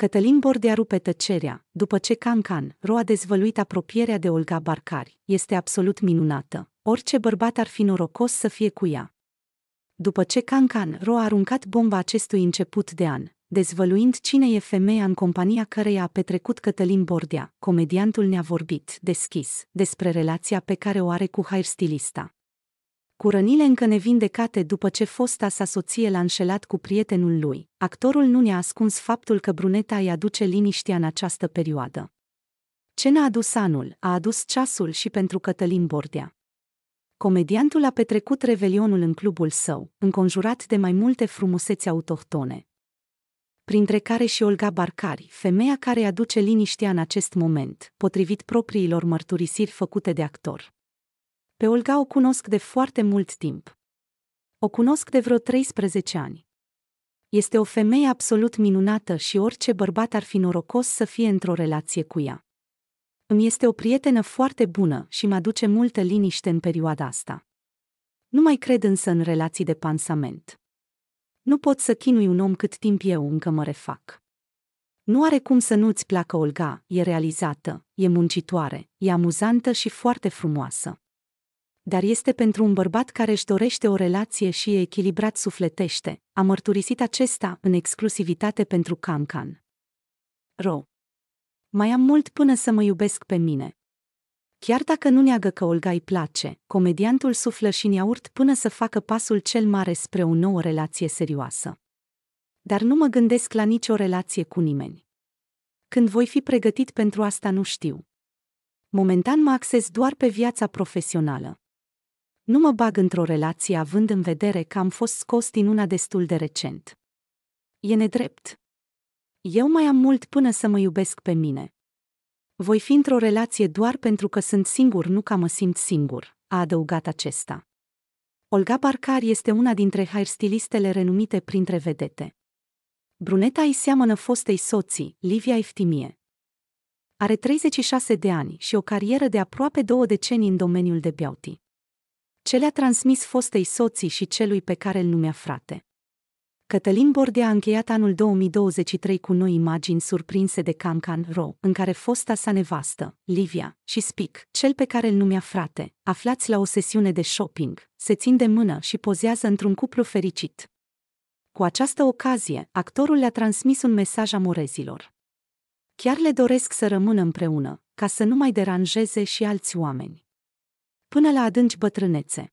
Cătălin Bordea rupe tăcerea, după ce Cancan, Ro a dezvăluit apropierea de Olga Barcari, este absolut minunată. Orice bărbat ar fi norocos să fie cu ea. După ce Cancan Ro a aruncat bomba acestui început de an, dezvăluind cine e femeia în compania căreia a petrecut Cătălin Bordea, comediantul ne-a vorbit, deschis, despre relația pe care o are cu hairstilista cu rănile încă nevindecate după ce fosta sa soție l-a înșelat cu prietenul lui, actorul nu ne-a ascuns faptul că bruneta îi aduce liniștea în această perioadă. Ce n-a adus anul, a adus ceasul și pentru Cătălin Bordea. Comediantul a petrecut revelionul în clubul său, înconjurat de mai multe frumusețe autohtone, printre care și Olga Barcari, femeia care aduce liniștea în acest moment, potrivit propriilor mărturisiri făcute de actor. Pe Olga o cunosc de foarte mult timp. O cunosc de vreo 13 ani. Este o femeie absolut minunată și orice bărbat ar fi norocos să fie într-o relație cu ea. Îmi este o prietenă foarte bună și mă aduce multă liniște în perioada asta. Nu mai cred însă în relații de pansament. Nu pot să chinui un om cât timp eu încă mă refac. Nu are cum să nu-ți placă Olga, e realizată, e muncitoare, e amuzantă și foarte frumoasă dar este pentru un bărbat care își dorește o relație și e echilibrat sufletește, a mărturisit acesta în exclusivitate pentru Camcan. Ro. Mai am mult până să mă iubesc pe mine. Chiar dacă nu neagă că Olga îi place, comediantul suflă și neaurt până să facă pasul cel mare spre o nouă relație serioasă. Dar nu mă gândesc la nicio relație cu nimeni. Când voi fi pregătit pentru asta nu știu. Momentan mă axez doar pe viața profesională nu mă bag într-o relație având în vedere că am fost scos din una destul de recent. E nedrept. Eu mai am mult până să mă iubesc pe mine. Voi fi într-o relație doar pentru că sunt singur, nu ca mă simt singur, a adăugat acesta. Olga Barcar este una dintre hairstilistele renumite printre vedete. Bruneta îi seamănă fostei soții, Livia Eftimie. Are 36 de ani și o carieră de aproape două decenii în domeniul de beauty ce le-a transmis fostei soții și celui pe care îl numea frate. Cătălin Bordea a încheiat anul 2023 cu noi imagini surprinse de Cancan Ro, în care fosta sa nevastă, Livia, și Spic, cel pe care îl numea frate, aflați la o sesiune de shopping, se țin de mână și pozează într-un cuplu fericit. Cu această ocazie, actorul le-a transmis un mesaj amorezilor. Chiar le doresc să rămână împreună, ca să nu mai deranjeze și alți oameni până la adânci bătrânețe.